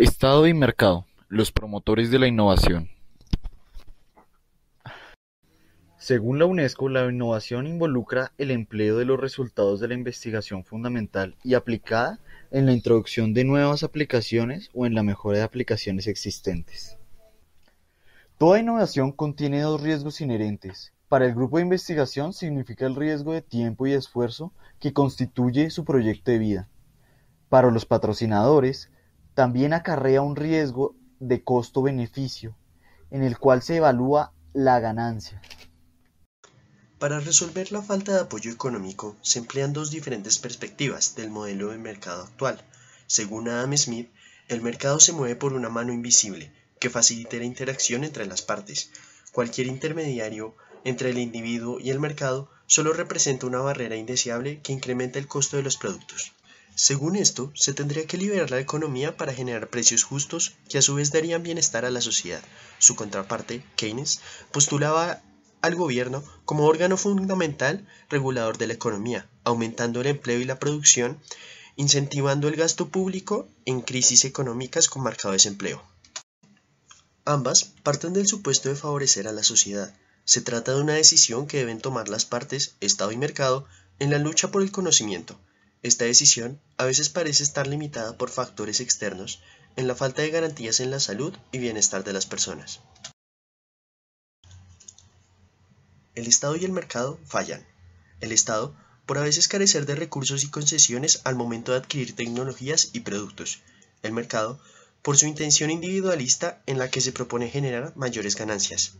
Estado y mercado: los promotores de la innovación. Según la Unesco, la innovación involucra el empleo de los resultados de la investigación fundamental y aplicada en la introducción de nuevas aplicaciones o en la mejora de aplicaciones existentes. Toda innovación contiene dos riesgos inherentes. Para el grupo de investigación significa el riesgo de tiempo y esfuerzo que constituye su proyecto de vida. Para los patrocinadores, también acarrea un riesgo de costo-beneficio, en el cual se evalúa la ganancia. Para resolver la falta de apoyo económico se emplean dos diferentes perspectivas del modelo de mercado actual. Según Adam Smith, el mercado se mueve por una mano invisible que facilite la interacción entre las partes. Cualquier intermediario entre el individuo y el mercado solo representa una barrera indeseable que incrementa el costo de los productos. Según esto, se tendría que liberar la economía para generar precios justos que a su vez darían bienestar a la sociedad. Su contraparte, Keynes, postulaba al gobierno como órgano fundamental regulador de la economía, aumentando el empleo y la producción, incentivando el gasto público en crisis económicas con marcado desempleo. Ambas parten del supuesto de favorecer a la sociedad. Se trata de una decisión que deben tomar las partes, Estado y mercado, en la lucha por el conocimiento, esta decisión a veces parece estar limitada por factores externos en la falta de garantías en la salud y bienestar de las personas. El Estado y el mercado fallan. El Estado, por a veces carecer de recursos y concesiones al momento de adquirir tecnologías y productos. El mercado, por su intención individualista en la que se propone generar mayores ganancias.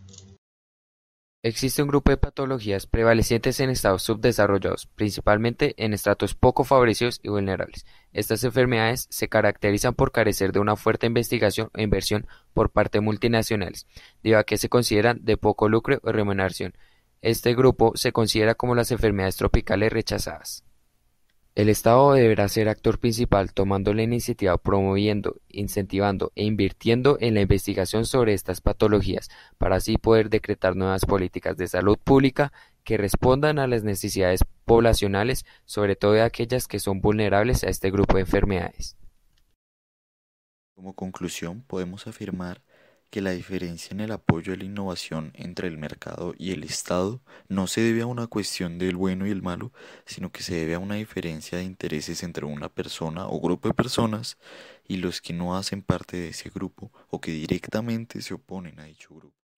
Existe un grupo de patologías prevalecientes en estados subdesarrollados, principalmente en estratos poco favorecidos y vulnerables. Estas enfermedades se caracterizan por carecer de una fuerte investigación e inversión por parte multinacionales, debido a que se consideran de poco lucro o remuneración. Este grupo se considera como las enfermedades tropicales rechazadas. El Estado deberá ser actor principal, tomando la iniciativa, promoviendo, incentivando e invirtiendo en la investigación sobre estas patologías, para así poder decretar nuevas políticas de salud pública que respondan a las necesidades poblacionales, sobre todo de aquellas que son vulnerables a este grupo de enfermedades. Como conclusión, podemos afirmar que la diferencia en el apoyo a la innovación entre el mercado y el Estado no se debe a una cuestión del bueno y el malo, sino que se debe a una diferencia de intereses entre una persona o grupo de personas y los que no hacen parte de ese grupo o que directamente se oponen a dicho grupo.